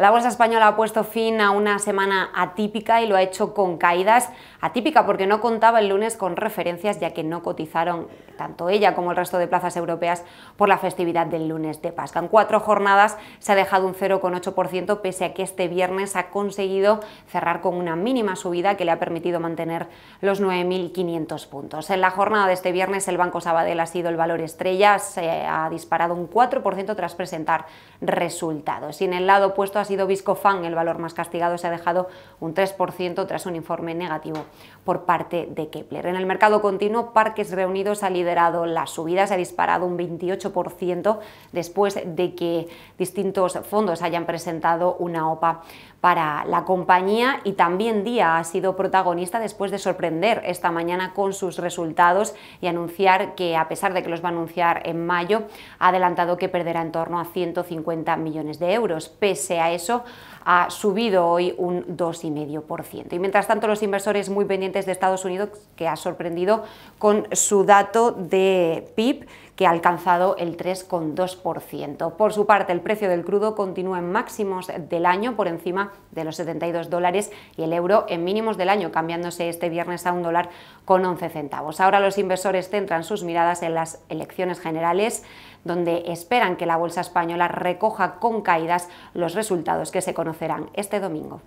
La bolsa española ha puesto fin a una semana atípica y lo ha hecho con caídas atípica porque no contaba el lunes con referencias ya que no cotizaron tanto ella como el resto de plazas europeas por la festividad del lunes de Pascua. En cuatro jornadas se ha dejado un 0,8% pese a que este viernes ha conseguido cerrar con una mínima subida que le ha permitido mantener los 9.500 puntos. En la jornada de este viernes el Banco Sabadell ha sido el valor estrella, se ha disparado un 4% tras presentar resultados. Y en el lado opuesto ha sido Viscofan, el valor más castigado, se ha dejado un 3% tras un informe negativo por parte de Kepler. En el mercado continuo, Parques Reunidos ha liderado la subida, se ha disparado un 28% después de que distintos fondos hayan presentado una OPA para la compañía y también Día ha sido protagonista después de sorprender esta mañana con sus resultados y anunciar que a pesar de que los va a anunciar en mayo, ha adelantado que perderá en torno a 150 millones de euros. Pese a eso ha subido hoy un 2,5%. Y mientras tanto, los inversores muy pendientes de Estados Unidos, que ha sorprendido con su dato de PIB, que ha alcanzado el 3,2%. Por su parte, el precio del crudo continúa en máximos del año por encima de los 72 dólares y el euro en mínimos del año, cambiándose este viernes a un dólar con 11 centavos. Ahora los inversores centran sus miradas en las elecciones generales, donde esperan que la bolsa española recoja con caídas los resultados que se conocerán este domingo.